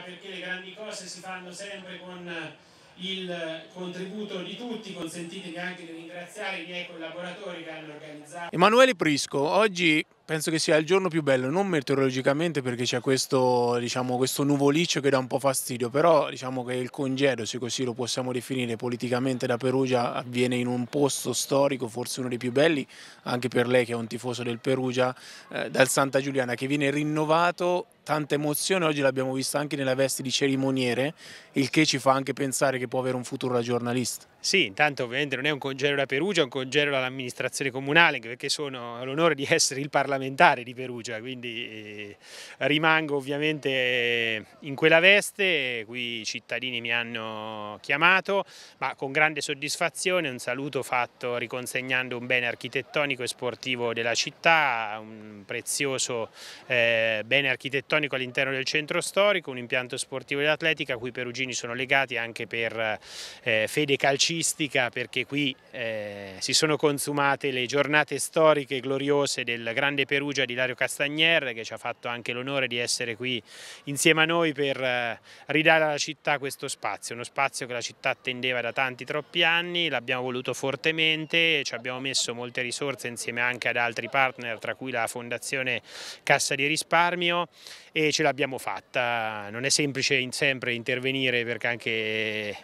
perché le grandi cose si fanno sempre con eh, il eh, contributo di tutti, consentitemi anche di ringraziare i miei collaboratori che hanno organizzato. Emanuele Prisco, oggi Penso che sia il giorno più bello, non meteorologicamente perché c'è questo, diciamo, questo, nuvoliccio che dà un po' fastidio, però diciamo che il congedo, se così lo possiamo definire politicamente da Perugia, avviene in un posto storico, forse uno dei più belli, anche per lei che è un tifoso del Perugia, eh, dal Santa Giuliana, che viene rinnovato tanta emozione, oggi l'abbiamo vista anche nella veste di cerimoniere, il che ci fa anche pensare che può avere un futuro da giornalista. Sì, intanto ovviamente non è un congedo da Perugia, è un congedo dall'amministrazione comunale, perché sono all'onore di essere il Parlamento parlamentare di Perugia, quindi eh, rimango ovviamente in quella veste, qui i cittadini mi hanno chiamato, ma con grande soddisfazione un saluto fatto riconsegnando un bene architettonico e sportivo della città, un prezioso eh, bene architettonico all'interno del centro storico, un impianto sportivo ed atletica a cui i perugini sono legati anche per eh, fede calcistica, perché qui si sono consumate le giornate storiche gloriose del grande grande Perugia di Dario Castagnier che ci ha fatto anche l'onore di essere qui insieme a noi per eh, ridare alla città questo spazio, uno spazio che la città attendeva da tanti troppi anni, l'abbiamo voluto fortemente, ci abbiamo messo molte risorse insieme anche ad altri partner tra cui la Fondazione Cassa di Risparmio e ce l'abbiamo fatta, non è semplice in sempre intervenire perché anche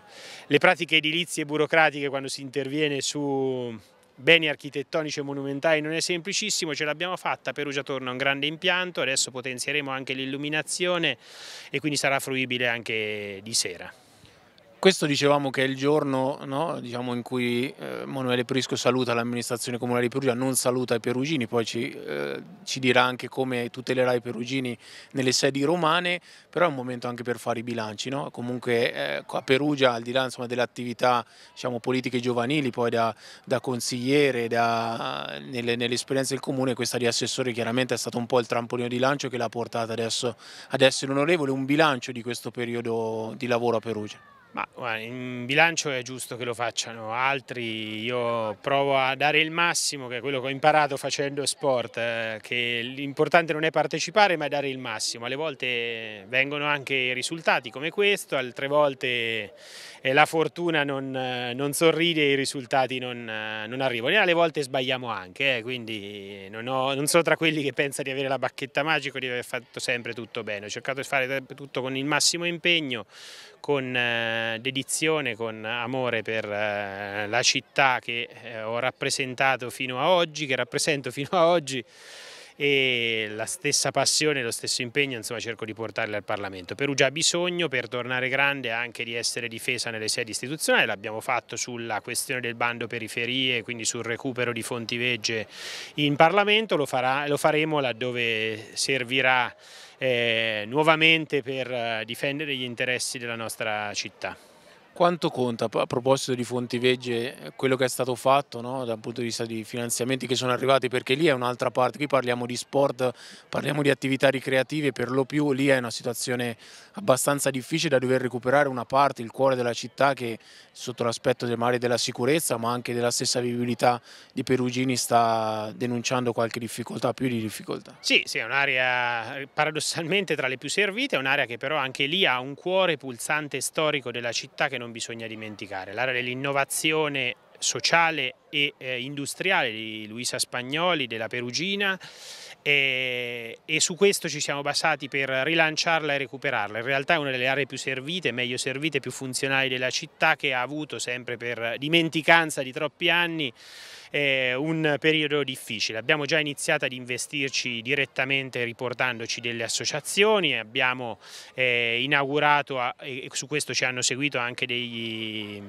le pratiche edilizie e burocratiche quando si interviene su beni architettonici e monumentali non è semplicissimo, ce l'abbiamo fatta, Perugia torna a un grande impianto, adesso potenzieremo anche l'illuminazione e quindi sarà fruibile anche di sera. Questo dicevamo che è il giorno no, diciamo in cui eh, Manuele Prisco saluta l'amministrazione comunale di Perugia, non saluta i perugini, poi ci, eh, ci, dirà anche come tutelerà i perugini nelle sedi romane, però è un momento anche per fare i bilanci. No? Comunque eh, a Perugia, al di là insomma, delle attività diciamo, politiche giovanili, poi da, da consigliere, da, nelle, esperienze del comune, questa di assessore chiaramente è stato un po' il trampolino di lancio che l'ha portata adesso ad essere onorevole, un bilancio di questo periodo di lavoro a Perugia. Ma in bilancio è giusto che lo facciano altri, io provo a dare il massimo, che è quello che ho imparato facendo sport, eh, che l'importante non è partecipare ma è dare il massimo, alle volte vengono anche risultati come questo, altre volte la fortuna non, eh, non sorride e i risultati non, eh, non, arrivano, e alle volte sbagliamo anche, eh, quindi non, ho, non sono tra quelli che pensano di avere la bacchetta magica o di aver fatto sempre tutto bene, ho cercato di fare tutto con il massimo impegno, con eh, dedizione, con amore per eh, la città che eh, ho rappresentato fino a oggi, che rappresento fino a oggi e la stessa passione, lo stesso impegno insomma, cerco di portarle al Parlamento. Perugia ha bisogno per tornare grande anche di essere difesa nelle sedi istituzionali, l'abbiamo fatto sulla questione del bando periferie, quindi sul recupero di fonti vegge in Parlamento, lo, farà, lo faremo laddove servirà eh, nuovamente per eh, difendere gli interessi della nostra città. Quanto conta a proposito di fonti vegge quello che è stato fatto no? dal punto di vista di finanziamenti che sono arrivati? Perché lì è un'altra parte, qui parliamo di sport, parliamo di attività ricreative, per lo più lì è una situazione abbastanza difficile da dover recuperare una parte, il cuore della città che sotto l'aspetto del mare della sicurezza ma anche della stessa vivibilità di Perugini sta denunciando qualche difficoltà, più di difficoltà. Sì, sì è un'area paradossalmente tra le più servite, è un'area che però anche lì ha un cuore pulsante storico della città che non non bisogna dimenticare. L'area dell'innovazione sociale e eh, industriale di Luisa Spagnoli della Perugina e, e, su questo ci siamo basati per rilanciarla e recuperarla. In realtà è una delle aree più servite, meglio servite, più funzionali della città che ha avuto sempre per dimenticanza di troppi anni eh, un periodo difficile. Abbiamo già iniziato ad investirci direttamente riportandoci delle associazioni, abbiamo eh, inaugurato a, e su questo ci hanno seguito anche degli,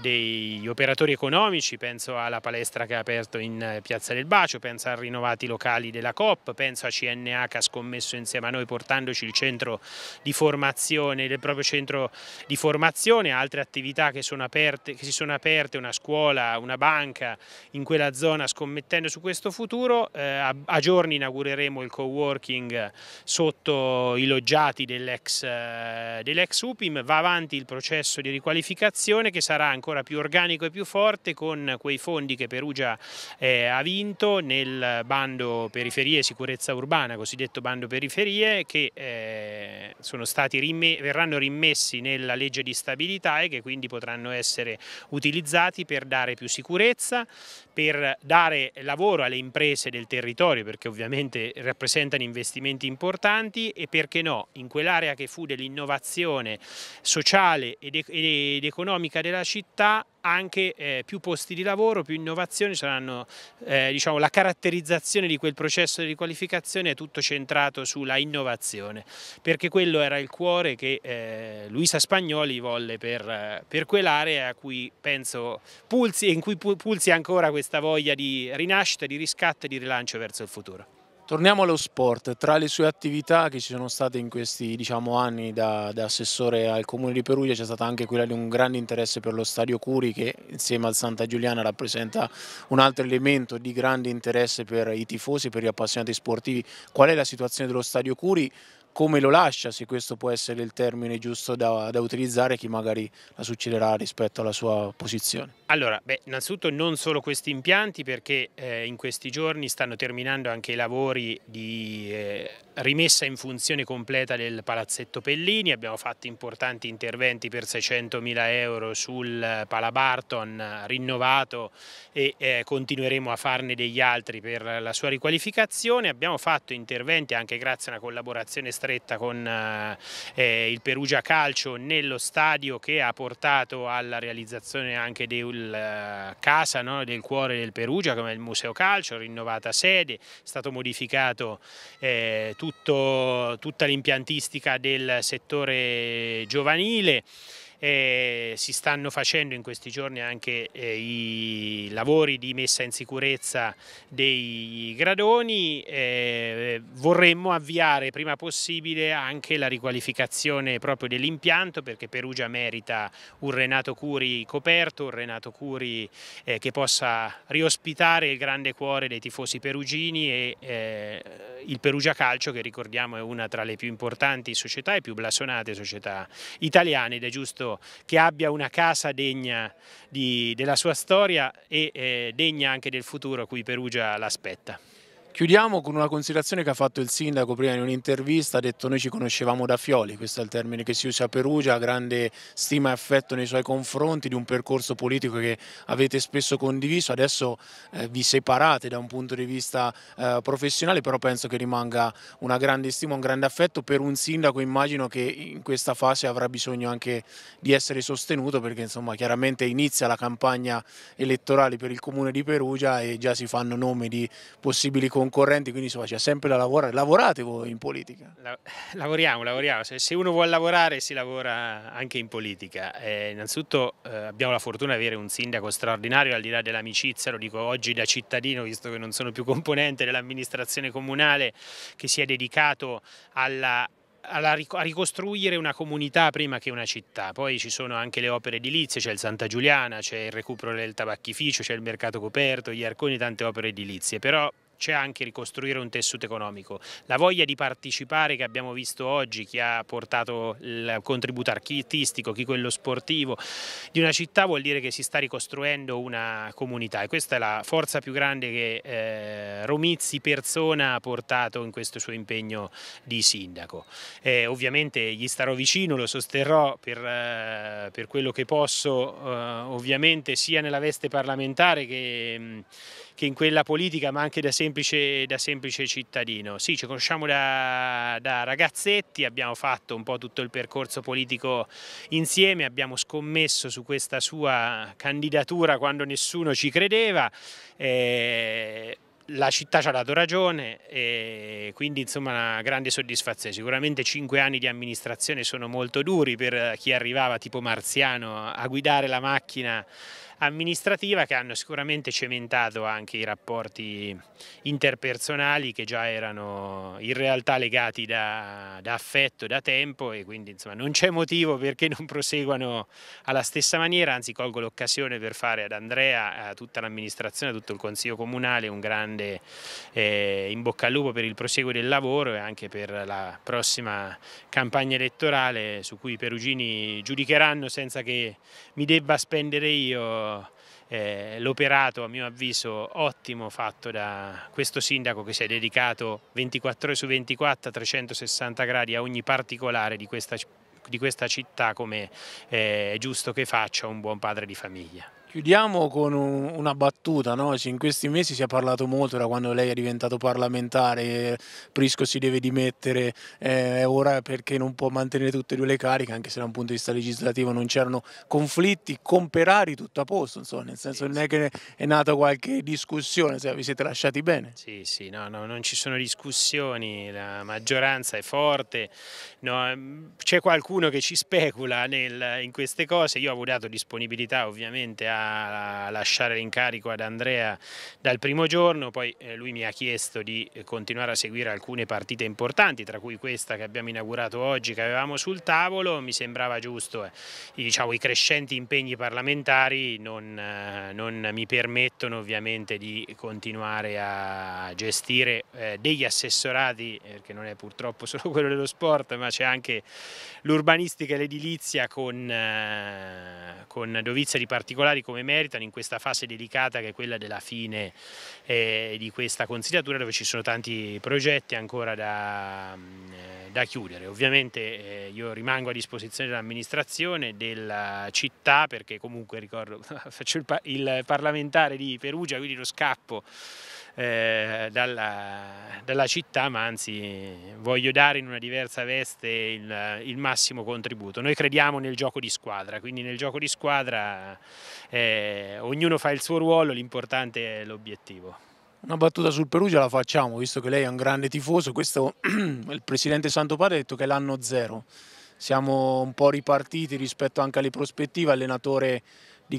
degli operatori economici, penso a alla palestra che ha aperto in eh, Piazza del Bacio, penso a rinnovati locali della COP, penso a CNA che ha scommesso insieme a noi portandoci il centro di formazione, il proprio centro di formazione, altre attività che, sono aperte, che si sono aperte, una scuola, una banca in quella zona scommettendo su questo futuro. Eh, a, a, giorni inaugureremo il co-working sotto i loggiati dell'ex eh, dell UPIM, va avanti il processo di riqualificazione che sarà ancora più organico e più forte con quei fondi fondi che Perugia eh, ha vinto nel bando periferie e sicurezza urbana, cosiddetto bando periferie, che eh, rimme verranno rimessi nella legge di stabilità e che quindi potranno essere utilizzati per dare più sicurezza, per dare lavoro alle imprese del territorio, perché ovviamente rappresentano investimenti importanti e perché no, in quell'area che fu dell'innovazione sociale ed, ed economica della città anche eh, più posti di lavoro, più innovazione, saranno, eh, diciamo, la caratterizzazione di quel processo di riqualificazione è tutto centrato sulla innovazione, perché quello era il cuore che eh, Luisa Spagnoli volle per, per quell'area a cui penso pulsi e in cui pulsi ancora questa voglia di rinascita, di riscatto e di rilancio verso il futuro. Torniamo allo sport, tra le sue attività che ci sono state in questi diciamo, anni da, da, assessore al Comune di Perugia c'è stata anche quella di un grande interesse per lo Stadio Curi che insieme al Santa Giuliana rappresenta un altro elemento di grande interesse per i tifosi, per gli appassionati sportivi. Qual è la situazione dello Stadio Curi? come lo lascia, se questo può essere il termine giusto da, da utilizzare chi magari la succederà rispetto alla sua posizione. Allora, beh, innanzitutto non solo questi impianti perché eh, in questi giorni stanno terminando anche i lavori di eh, rimessa in funzione completa del Palazzetto Pellini, abbiamo fatto importanti interventi per 600 mila euro sul Palabarton rinnovato e eh, continueremo a farne degli altri per la sua riqualificazione, abbiamo fatto interventi anche grazie a una collaborazione estrema stretta con eh, eh, il Perugia Calcio nello stadio che ha portato alla realizzazione anche del eh, casa no, del cuore del Perugia come il Museo Calcio, rinnovata sede, è stato modificato eh, tutto, tutta l'impiantistica del settore giovanile eh, si stanno facendo in questi giorni anche eh, i lavori di messa in sicurezza dei gradoni, eh, vorremmo avviare prima possibile anche la riqualificazione proprio dell'impianto perché Perugia merita un Renato Curi coperto, un Renato Curi eh, che possa riospitare il grande cuore dei tifosi perugini e eh, il Perugia Calcio che ricordiamo è una tra le più importanti società e più blasonate società italiane ed è giusto che abbia una casa degna di, della sua storia e eh, degna anche del futuro cui Perugia l'aspetta. Chiudiamo con una considerazione che ha fatto il sindaco prima in un'intervista, ha detto noi ci conoscevamo da Fioli, questo è il termine che si usa a Perugia, grande stima e affetto nei suoi confronti di un percorso politico che avete spesso condiviso, adesso eh, vi separate da un punto di vista eh, professionale, però penso che rimanga una grande stima, un grande affetto per un sindaco immagino che in questa fase avrà bisogno anche di essere sostenuto perché insomma chiaramente inizia la campagna elettorale per il comune di Perugia e già si fanno nomi di possibili comuni concorrenti, quindi insomma c'è sempre da lavorare. Lavorate voi in politica? lavoriamo, lavoriamo. Se, uno vuole lavorare si lavora anche in politica. Eh, innanzitutto eh, abbiamo la fortuna di avere un sindaco straordinario, al di là dell'amicizia, lo dico oggi da cittadino, visto che non sono più componente dell'amministrazione comunale, che si è dedicato alla, a ricostruire una comunità prima che una città, poi ci sono anche le opere edilizie, c'è il Santa Giuliana, c'è il recupero del tabacchificio, c'è il mercato coperto, gli arconi, tante opere edilizie, però c'è anche ricostruire un tessuto economico. La voglia di partecipare che abbiamo visto oggi, chi ha portato il contributo artistico, chi quello sportivo, di una città vuol dire che si sta ricostruendo una comunità e questa è la forza più grande che eh, Romizzi persona ha portato in questo suo impegno di sindaco. Eh, ovviamente gli starò vicino, lo sosterrò per, eh, per quello che posso, eh, ovviamente sia nella veste parlamentare che... Mh, che in quella politica ma anche da semplice, da semplice cittadino. Sì, ci conosciamo da, da, ragazzetti, abbiamo fatto un po' tutto il percorso politico insieme, abbiamo scommesso su questa sua candidatura quando nessuno ci credeva. Eh, la città ci ha dato ragione e quindi insomma una grande soddisfazione. Sicuramente cinque anni di amministrazione sono molto duri per chi arrivava tipo Marziano a guidare la macchina amministrativa che hanno sicuramente cementato anche i rapporti interpersonali che già erano in realtà legati da, da affetto, da tempo e quindi insomma, non c'è motivo perché non proseguano alla stessa maniera, anzi colgo l'occasione per fare ad Andrea, a tutta l'amministrazione, a tutto il Consiglio Comunale un grande eh, in bocca al lupo per il proseguo del lavoro e anche per la prossima campagna elettorale su cui i perugini giudicheranno senza che mi debba spendere io questo eh, l'operato a mio avviso ottimo fatto da questo sindaco che si è dedicato 24 ore su 24 360 gradi a ogni particolare di questa, di questa città come eh, è giusto che faccia un buon padre di famiglia. Chiudiamo con un, una battuta, no? Cioè, in questi mesi si è parlato molto da quando lei è diventato parlamentare, eh, Prisco si deve dimettere, eh, ora perché non può mantenere tutte e due le cariche, anche se da un punto di vista legislativo non c'erano conflitti, con tutto a posto, insomma, nel senso sì, non è che è nata qualche discussione, cioè, vi siete lasciati bene? Sì, sì, no, no, non ci sono discussioni, la maggioranza è forte, no, ehm, c'è qualcuno che ci specula nel, in queste cose, io ho avuto disponibilità ovviamente a lasciare l'incarico ad Andrea dal primo giorno, poi eh, lui mi ha chiesto di eh, continuare a seguire alcune partite importanti, tra cui questa che abbiamo inaugurato oggi, che avevamo sul tavolo, mi sembrava giusto, eh, diciamo, i crescenti impegni parlamentari non, non, mi permettono ovviamente di continuare a gestire degli assessorati, perché non è purtroppo solo quello dello sport, ma c'è anche l'urbanistica e l'edilizia con, con dovizia di particolari come meritano in questa fase delicata che è quella della fine eh, di questa consigliatura dove ci sono tanti progetti ancora da, mm, da chiudere. Ovviamente eh, io rimango a disposizione dell'amministrazione, della città perché comunque ricordo faccio il, il parlamentare di Perugia quindi lo scappo eh, dalla, dalla, città, ma anzi voglio dare in una diversa veste il, il, massimo contributo. Noi crediamo nel gioco di squadra, quindi nel gioco di squadra eh, ognuno fa il suo ruolo, l'importante è l'obiettivo. Una battuta sul Perugia la facciamo, visto che lei è un grande tifoso. Questo il presidente Santo Padre ha detto che è l'anno zero. Siamo un po' ripartiti rispetto anche alle prospettive. Allenatore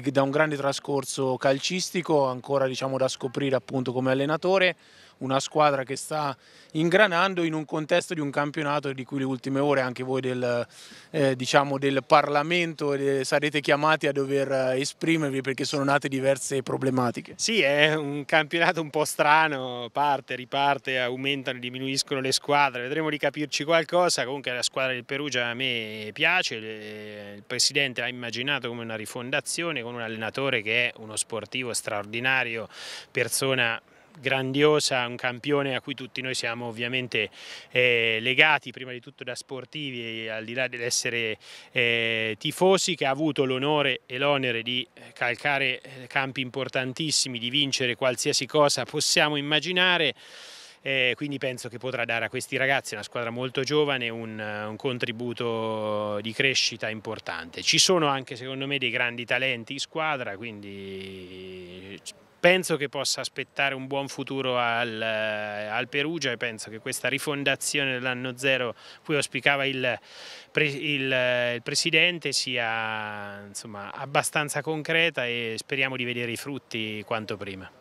di, da un grande trascorso calcistico, ancora diciamo, da scoprire appunto come allenatore, una squadra che sta ingranando in un contesto di un campionato di cui le ultime ore anche voi del, eh, diciamo del Parlamento eh, sarete chiamati a dover eh, esprimervi perché sono nate diverse problematiche. Sì, è un campionato un po' strano, parte, riparte, aumentano, diminuiscono le squadre, vedremo di capirci qualcosa, comunque la squadra del Perugia a me piace, il Presidente l'ha immaginato come una rifondazione con un allenatore che è uno sportivo straordinario, persona grandiosa, un campione a cui tutti noi siamo ovviamente eh, legati prima di tutto da sportivi e al di là dell'essere eh, tifosi che ha avuto l'onore e l'onere di eh, calcare eh, campi importantissimi, di vincere qualsiasi cosa possiamo immaginare. Eh, quindi penso che potrà dare a questi ragazzi, una squadra molto giovane, un, un, contributo di crescita importante. Ci sono anche secondo me dei grandi talenti in squadra, quindi eh, penso che possa aspettare un buon futuro al, eh, al Perugia e penso che questa rifondazione dell'anno zero cui auspicava il, il, eh, il Presidente sia insomma, abbastanza concreta e speriamo di vedere i frutti quanto prima.